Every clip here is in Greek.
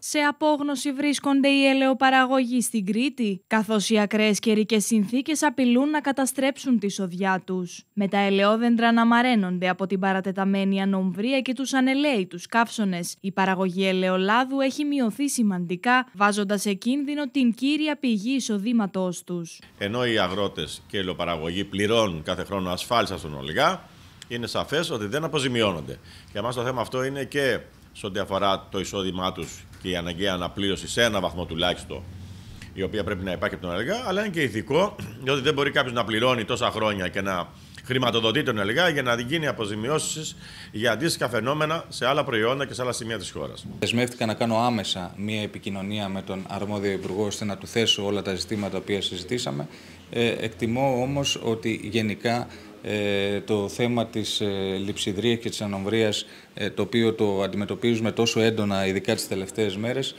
Σε απόγνωση βρίσκονται οι ελαιοπαραγωγοί στην Κρήτη, καθώς οι ακραίες καιρικές συνθήκες απειλούν να καταστρέψουν τη σοδιά τους. Με τα ελαιόδεντρα να μαραίνονται από την παρατεταμένη ανομβρία και τους ανελαίτου καύσονες, η παραγωγή ελαιολάδου έχει μειωθεί σημαντικά, βάζοντας σε κίνδυνο την κύρια πηγή εισοδήματός τους. Ενώ οι αγρότες και οι ελαιοπαραγωγοί πληρώνουν κάθε χρόνο ασφάλιστα στον Ολιγά, είναι σαφές ότι δεν αποζημιώνονται. Για μας το θέμα αυτό είναι και σε ό,τι αφορά το εισόδημά τους και η αναγκαία αναπλήρωση σε ένα βαθμό τουλάχιστον, η οποία πρέπει να υπάρχει από τον ΕΛΓΑ, αλλά είναι και ηθικό, διότι δεν μπορεί κάποιος να πληρώνει τόσα χρόνια και να χρηματοδοτεί τον ΕΛΓΑ για να γίνει αποζημιώσεις για αντίστοιχα φαινόμενα σε άλλα προϊόντα και σε άλλα σημεία της χώρας. Δεσμεύτηκα να κάνω άμεσα μία επικοινωνία με τον αρμόδιο υπουργό ώστε να του θέσω όλα τα ζητήματα τα οποία συζητήσαμε ε, εκτιμώ όμως ότι γενικά ε, το θέμα της ε, λειψιδρίας και της ανομβρίας το οποίο το αντιμετωπίζουμε τόσο έντονα ειδικά τις τελευταίες μέρες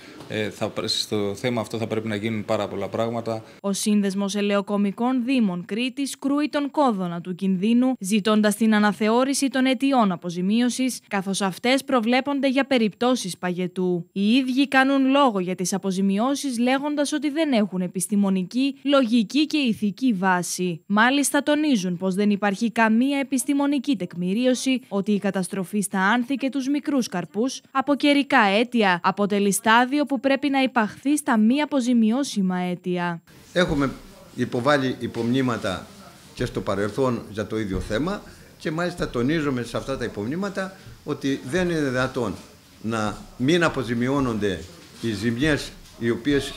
θα, στο θέμα αυτό θα πρέπει να γίνουν πάρα πολλά πράγματα. Ο Σύνδεσμος Ελαιοκομικών Δήμων Κρήτης κρούει τον κόδωνα του κινδύνου ζητώντας την αναθεώρηση των αιτιών αποζημίωσης καθώς αυτές προβλέπονται για περιπτώσεις παγετού. Οι ίδιοι κάνουν λόγο για τις αποζημιώσεις λέγοντας ότι δεν έχουν επιστημονική, λογική και ηθική ηθική βάση. Μάλιστα τονίζουν πως δεν υπάρχει καμία επιστημονική τεκμηρίωση ότι η καταστροφή στα άνθη και τους μικρούς καρπούς από καιρικά αίτια αποτελεί στάδιο που πρέπει να υπαχθεί στα μη αποζημιώσιμα αίτια. Έχουμε υποβάλει υπομνήματα και στο παρελθόν για το ίδιο θέμα και μάλιστα τονίζουμε σε αυτά τα υπομνήματα ότι δεν είναι δυνατόν να μην αποζημιώνονται οι ζημιές οι οποίες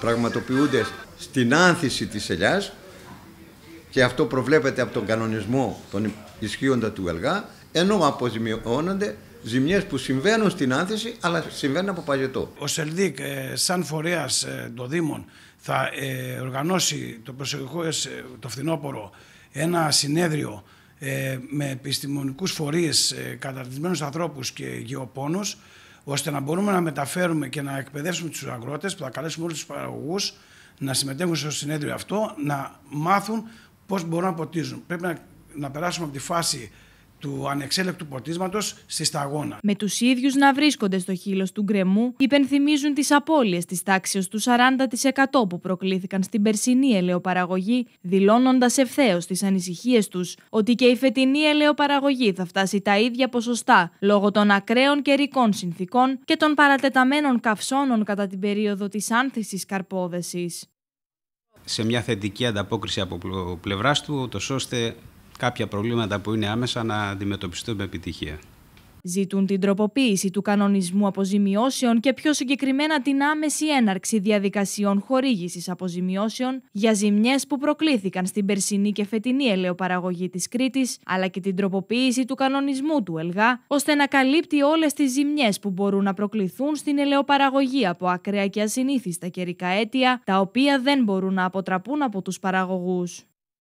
πραγματοποιούνται στην άνθηση της ελιάς και αυτό προβλέπεται από τον κανονισμό των ισχύοντα του ΕΛΓΑ ενώ αποζημιώνονται ζημιές που συμβαίνουν στην άνθηση αλλά συμβαίνουν από παγετό. Ο ΣΕΛΔΙΚ ε, σαν φορέας ε, των Δήμων θα ε, οργανώσει το προσωπικό το φθινόπωρο ένα συνέδριο με επιστημονικούς φορείς, καταρτισμένους ανθρώπους και γεωπόνους ώστε να μπορούμε να μεταφέρουμε και να εκπαιδεύσουμε τους αγρότες που θα καλέσουμε όλους τους παραγωγούς να συμμετέχουν στο συνέδριο αυτό, να μάθουν πώς μπορούν να ποτίζουν. Πρέπει να, να περάσουμε από τη φάση του ανεξέλεκτου ποτίσματος στη σταγόνα. Με τους ίδιους να βρίσκονται στο χείλος του γκρεμού, υπενθυμίζουν τις απώλειες της τάξης του 40% που προκλήθηκαν στην περσινή ελαιοπαραγωγή, δηλώνοντας ευθέως τις ανησυχίες τους ότι και η φετινή ελαιοπαραγωγή θα φτάσει τα ίδια ποσοστά λόγω των ακραίων καιρικών συνθήκων και των παρατεταμένων καυσώνων κατά την περίοδο της άνθησης καρπόδεσης σε μια θετική ανταπόκριση από πλευράς του, ώστε κάποια προβλήματα που είναι άμεσα να αντιμετωπιστούν με επιτυχία. Ζητούν την τροποποίηση του κανονισμού αποζημιώσεων και πιο συγκεκριμένα την άμεση έναρξη διαδικασιών χορήγησης αποζημιώσεων για ζημιές που προκλήθηκαν στην περσινή και φετινή ελαιοπαραγωγή της Κρήτης, αλλά και την τροποποίηση του κανονισμού του ΕΛΓΑ, ώστε να καλύπτει όλες τις ζημιές που μπορούν να προκληθούν στην ελαιοπαραγωγή από ακραία και ασυνήθιστα καιρικά αίτια, τα οποία δεν μπορούν να αποτραπούν από τους παραγωγούς.